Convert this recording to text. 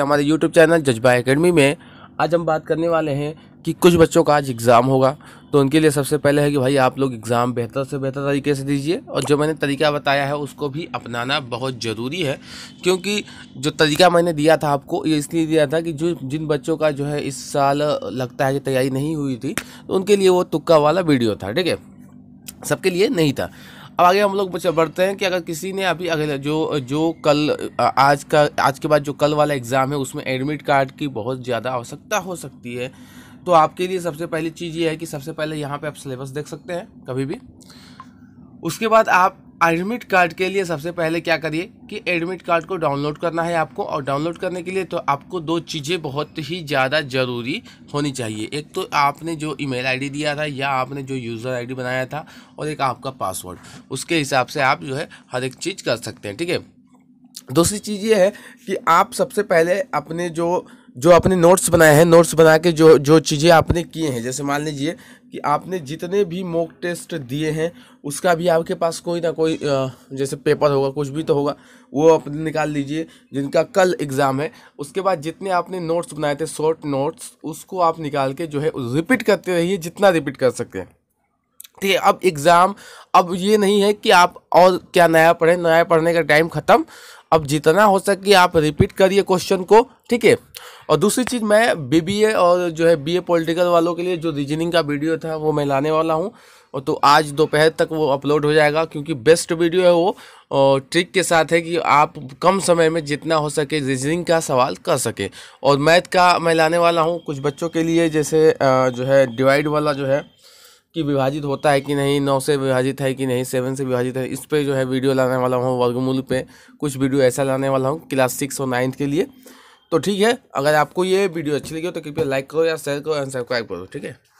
हमारे YouTube channel जज्बा academy में आज हम बात करने वाले हैं कि कुछ बच्चों का आज एग्ज़ाम होगा तो उनके लिए सबसे पहले है कि भाई आप लोग एग्ज़ाम बेहतर से बेहतर तरीके से दीजिए और जो मैंने तरीका बताया है उसको भी अपनाना बहुत ज़रूरी है क्योंकि जो तरीका मैंने दिया था आपको ये इसलिए दिया था कि जो जिन बच्चों का जो है इस साल लगता है कि तैयारी नहीं हुई थी तो उनके लिए वो तुक्का वाला वीडियो था ठीक है सबके लिए नहीं था अब आगे हम लोग बढ़ते हैं कि अगर किसी ने अभी अगले जो जो कल आज का आज के बाद जो कल वाला एग्ज़ाम है उसमें एडमिट कार्ड की बहुत ज़्यादा आवश्यकता हो सकती है तो आपके लिए सबसे पहली चीज़ ये है कि सबसे पहले यहाँ पर आप सिलेबस देख सकते हैं कभी भी उसके बाद आप एडमिट कार्ड के लिए सबसे पहले क्या करिए कि एडमिट कार्ड को डाउनलोड करना है आपको और डाउनलोड करने के लिए तो आपको दो चीज़ें बहुत ही ज़्यादा ज़रूरी होनी चाहिए एक तो आपने जो ईमेल आईडी दिया था या आपने जो यूज़र आईडी बनाया था और एक आपका पासवर्ड उसके हिसाब से आप जो है हर एक चीज़ कर सकते हैं ठीक है दूसरी चीज़ ये है कि आप सबसे पहले अपने जो जो आपने नोट्स बनाए हैं नोट्स बना के जो जो चीज़ें आपने किए हैं जैसे मान लीजिए कि आपने जितने भी मॉक टेस्ट दिए हैं उसका भी आपके पास कोई ना कोई जैसे पेपर होगा कुछ भी तो होगा वो आप निकाल लीजिए जिनका कल एग्ज़ाम है उसके बाद जितने आपने नोट्स बनाए थे शॉर्ट नोट्स उसको आप निकाल के जो है रिपीट करते रहिए जितना रिपीट कर सकते हैं ठीक है अब एग्ज़ाम अब ये नहीं है कि आप और क्या नया पढ़ें नया पढ़ने का टाइम ख़त्म अब जितना हो सके आप रिपीट करिए क्वेश्चन को ठीक है और दूसरी चीज़ मैं बीबीए और जो है बीए पॉलिटिकल वालों के लिए जो रीजनिंग का वीडियो था वो मैं लाने वाला हूँ और तो आज दोपहर तक वो अपलोड हो जाएगा क्योंकि बेस्ट वीडियो है वो और ट्रिक के साथ है कि आप कम समय में जितना हो सके रीजनिंग का सवाल कर सके और मैथ का मैं लाने वाला हूँ कुछ बच्चों के लिए जैसे जो है डिवाइड वाला जो है कि विभाजित होता है कि नहीं नौ से विभाजित है कि नहीं सेवन से विभाजित है इस पर जो है वीडियो लाने वाला हूँ वर्गमूल पे कुछ वीडियो ऐसा लाने वाला हूँ क्लास सिक्स और नाइन्थ के लिए तो ठीक है अगर आपको ये वीडियो अच्छी लगी हो तो कृपया लाइक करो या शेयर करो एंड सब्सक्राइब करो ठीक है